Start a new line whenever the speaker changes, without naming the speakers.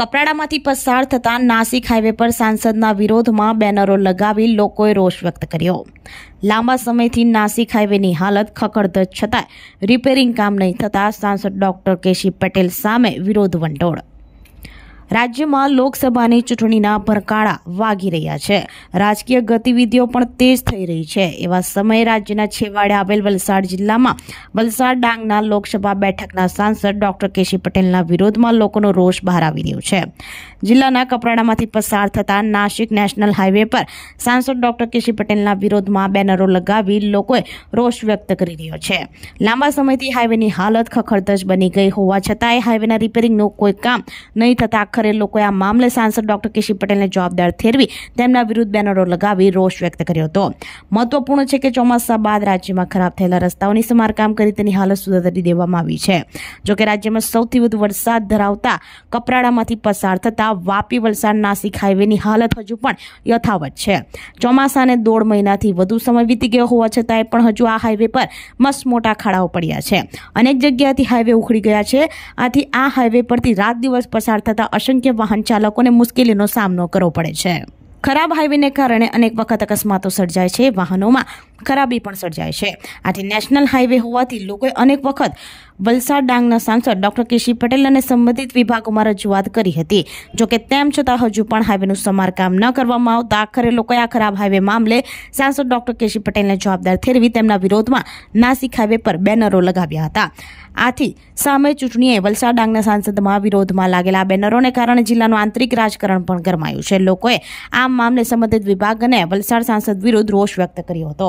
કપરાડામાંથી પસાર થતા નાસિક હાઈવે પર સાંસદના વિરોધમાં બેનરો લગાવી લોકોએ રોષ વ્યક્ત કર્યો લાંબા સમયથી નાસિક હાઈવેની હાલત ખખડધ છતાંય રિપેરિંગ કામ નહીં થતાં સાંસદ ડોક્ટર કેશી પટેલ સામે વિરોધ વંટોળ રાજ્યમાં લોકસભાની ચૂંટણીના ભરકાળા વાગી રહ્યા છે રાજકીય ગતિવિધિઓ પણ તેજ થઈ રહી છે એવા સમયે રાજ્યના છેવાડે આવેલ વલસાડ જિલ્લામાં વલસાડ ડાંગના લોકસભા બેઠકના સાંસદ ડોક્ટર કેશી પટેલના વિરોધમાં લોકોનો રોષ બહાર આવી રહ્યો છે જિલ્લાના કપરાડામાંથી પસાર થતા નાસિક નેશનલ હાઈવે પર સાંસદ ડોક્ટર કેશી પટેલના વિરોધમાં બેનરો લગાવી લોકોએ રોષ વ્યક્ત કરી રહ્યો છે લાંબા સમયથી હાઈવેની હાલત ખખડતજ બની ગઈ હોવા છતાંય હાઈવેના રિપેરિંગનું કોઈ કામ નહીં થતા આખરે લોકોએ આ મામલે સાંસદ ડોક્ટર કેશી પટેલને જવાબદાર ઠેરવી તેમના વિરુદ્ધ બેનરો લગાવી રોષ વ્યક્ત કર્યો હતો મહત્વપૂર્ણ છે કે ચોમાસા બાદ રાજ્યમાં ખરાબ થયેલા રસ્તાઓની સમારકામ કરી તેની હાલત સુધારી દેવામાં આવી છે જોકે રાજ્યમાં સૌથી વધુ વરસાદ ધરાવતા કપરાડામાંથી પસાર થતા વાપી વલસાડ નાસિક હાઈવેની હાલત હજુ પણ યથાવત છે ચોમાસાને દોઢ મહિનાથી વધુ સમય વીતી ગયો હોવા છતાંય પણ હજુ આ હાઈવે પર મસ્ત મોટા ખાડાઓ પડ્યા છે અનેક જગ્યાએથી હાઈવે ઉખડી ગયા છે આથી આ હાઈવે પરથી રાત દિવસ પસાર થતા અસંખ્ય વાહન ચાલકોને મુશ્કેલીનો સામનો કરવો પડે છે ખરાબ હાઈવેને કારણે અનેક વખત અકસ્માતો સર્જાય છે વાહનોમાં ખરાબી પણ સર્જાય છે આથી નેશનલ હાઈવે હોવાથી લોકોએ અનેક વખત વલસાડ ડાંગના સાંસદ ડોક્ટર કેશી પટેલ અને સંબંધિત વિભાગોમાં રજૂઆત કરી હતી જોકે તેમ છતાં હજુ પણ હાઈવેનું સમારકામ ન કરવામાં આવતા આખરે લોકોએ આ ખરાબ હાઈવે મામલે સાંસદ ડોક્ટર કેશી પટેલને જવાબદાર ઠેરવી તેમના વિરોધમાં નાસિક હાઈવે પર બેનરો લગાવ્યા હતા આથી સામે ચૂંટણીએ વલસાડ ડાંગના સાંસદમાં વિરોધમાં લાગેલા બેનરોને કારણે જિલ્લાનું આંતરિક રાજકારણ પણ ગરમાયું છે લોકોએ આ મામલે સંબંધિત વિભાગ અને વલસાડ સાંસદ વિરુદ્ધ રોષ વ્યક્ત કર્યો હતો